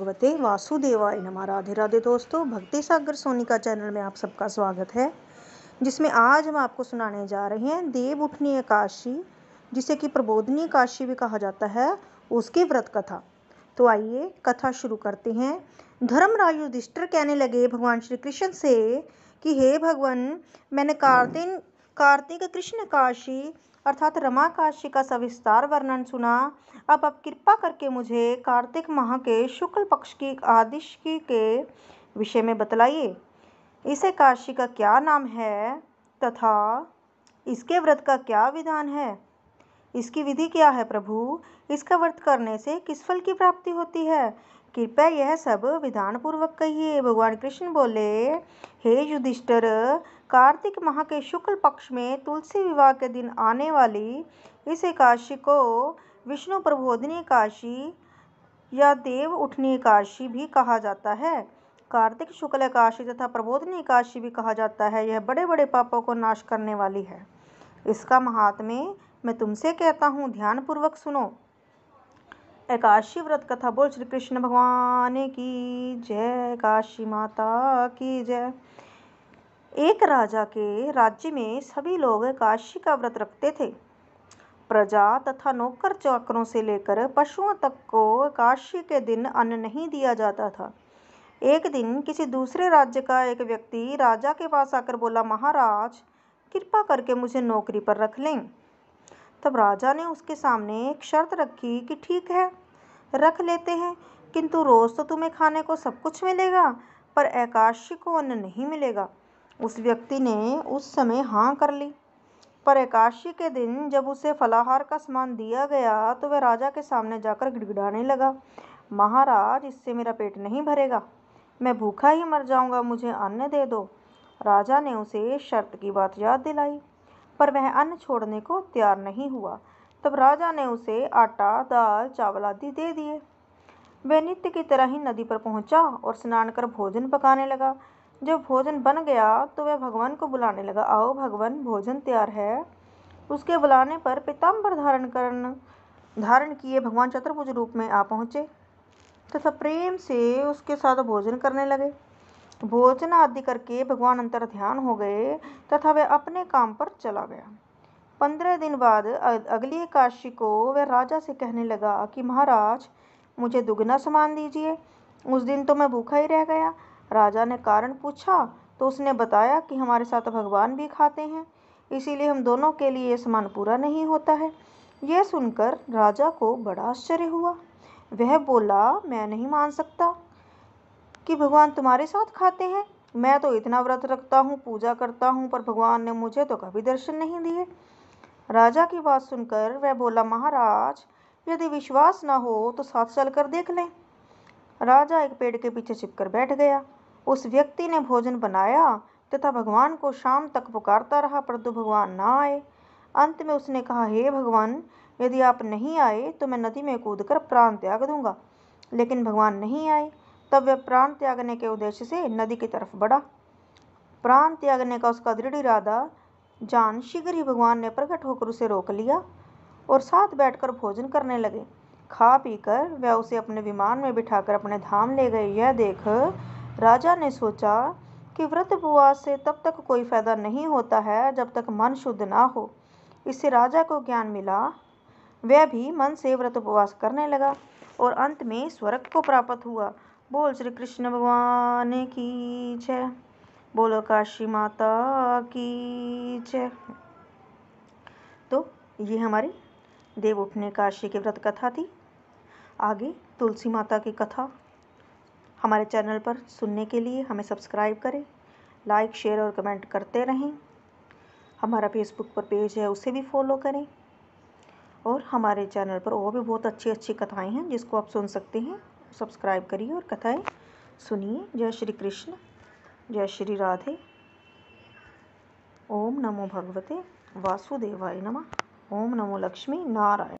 भगवते वासुदेवाय नमः राधे राधे दोस्तों भक्ति सागर सोनी का चैनल में आप सबका स्वागत है जिसमें आज हम आपको सुनाने जा रहे हैं देव उठनीय काशी जिसे कि प्रबोधनी काशी भी कहा जाता है उसकी व्रत कथा तो आइए कथा शुरू करते हैं धर्मराज युधिष्ठिर कहने लगे भगवान श्री कृष्ण से कि हे भगवान मैंने कार्तिक कार्तिक कृष्ण काशी अर्थात रमा काशी का सविस्तार वर्णन सुना अब आप कृपा करके मुझे कार्तिक माह के शुक्ल पक्ष की आदिशकी के विषय में बतलाइए इसे काशी का क्या नाम है तथा इसके व्रत का क्या विधान है इसकी विधि क्या है प्रभु इसका व्रत करने से किस फल की प्राप्ति होती है कृपया यह सब विधानपूर्वक कहिए भगवान कृष्ण बोले हे युधिष्ठर कार्तिक माह के शुक्ल पक्ष में तुलसी विवाह के दिन आने वाली इस एकादशी को विष्णु प्रबोधनी एकादशी या देव उठनी एकादशी भी कहा जाता है कार्तिक शुक्ल एकादशी तथा प्रबोधनी एकादशी भी कहा जाता है यह बड़े बड़े पापों को नाश करने वाली है इसका महात्म्य मैं तुमसे कहता हूँ ध्यानपूर्वक सुनो एकाशी व्रत कथा बोल श्री कृष्ण भगवान की जय काशी माता की जय एक राजा के राज्य में सभी लोग काशी का व्रत रखते थे प्रजा तथा नौकर चाकरों से लेकर पशुओं तक को काशी के दिन अन्न नहीं दिया जाता था एक दिन किसी दूसरे राज्य का एक व्यक्ति राजा के पास आकर बोला महाराज कृपा करके मुझे नौकरी पर रख लें तब राजा ने उसके सामने एक शर्त रखी कि ठीक है रख लेते हैं किंतु रोज़ तो तुम्हें खाने को सब कुछ मिलेगा पर आकाशी को अन्न नहीं मिलेगा उस व्यक्ति ने उस समय हाँ कर ली पर एकादशी के दिन जब उसे फलाहार का सामान दिया गया तो वह राजा के सामने जाकर गिड़गिड़ाने लगा महाराज इससे मेरा पेट नहीं भरेगा मैं भूखा ही मर जाऊंगा मुझे अन्न दे दो राजा ने उसे शर्त की बात याद दिलाई पर वह अन्न छोड़ने को तैयार नहीं हुआ तब राजा ने उसे आटा दाल चावल आदि दे दिए वह नित्य की तरह ही नदी पर पहुंचा और स्नान कर भोजन पकाने लगा जब भोजन बन गया तो वह भगवान को बुलाने लगा आओ भगवान भोजन तैयार है उसके बुलाने पर पीताम्बर धारण कर धारण किए भगवान चतुर्भुज रूप में आ पहुँचे तथा प्रेम से उसके साथ भोजन करने लगे भोजन आदि करके भगवान अंतर ध्यान हो गए तथा वह अपने काम पर चला गया पंद्रह दिन बाद अगली एकादशी को वह राजा से कहने लगा कि महाराज मुझे दुगना सामान दीजिए उस दिन तो मैं भूखा ही रह गया राजा ने कारण पूछा तो उसने बताया कि हमारे साथ भगवान भी खाते हैं इसीलिए हम दोनों के लिए सामान पूरा नहीं होता है यह सुनकर राजा को बड़ा आश्चर्य हुआ वह बोला मैं नहीं मान सकता कि भगवान तुम्हारे साथ खाते हैं मैं तो इतना व्रत रखता हूँ पूजा करता हूँ पर भगवान ने मुझे तो कभी दर्शन नहीं दिए राजा की बात सुनकर वह बोला महाराज यदि विश्वास न हो तो साथ चल कर देख लें राजा एक पेड़ के पीछे छिपकर बैठ गया उस व्यक्ति ने भोजन बनाया तथा भगवान को शाम तक पुकारता रहा परंतु भगवान ना आए अंत में उसने कहा हे भगवान यदि आप नहीं आए तो मैं नदी में कूद कर प्राण त्याग दूंगा लेकिन भगवान नहीं आए तब वह प्राण त्यागने के उद्देश्य से नदी की तरफ बढ़ा प्राण त्यागने का उसका दृढ़ इरादा जान शीघ्र ही भगवान ने प्रकट होकर उसे रोक लिया और साथ बैठकर भोजन करने लगे खा पीकर वह उसे अपने विमान में बिठाकर अपने धाम ले गए यह देख राजा ने सोचा कि व्रत उपवास से तब तक कोई फायदा नहीं होता है जब तक मन शुद्ध ना हो इससे राजा को ज्ञान मिला वह भी मन से व्रत उपवास करने लगा और अंत में स्वर्ग को प्राप्त हुआ बोल श्री कृष्ण भगवान की जय बोलो काशी माता की जय तो ये हमारी देव उठने काशी के व्रत कथा थी आगे तुलसी माता की कथा हमारे चैनल पर सुनने के लिए हमें सब्सक्राइब करें लाइक शेयर और कमेंट करते रहें हमारा फेसबुक पर पेज है उसे भी फॉलो करें और हमारे चैनल पर और भी बहुत अच्छी अच्छी कथाएं हैं जिसको आप सुन सकते हैं सब्सक्राइब करिए और कथाएँ सुनिए जय श्री कृष्ण जय श्री राधे ओम नमो भगवते वासुदेवाय नमः ओम नमो लक्ष्मी नारायण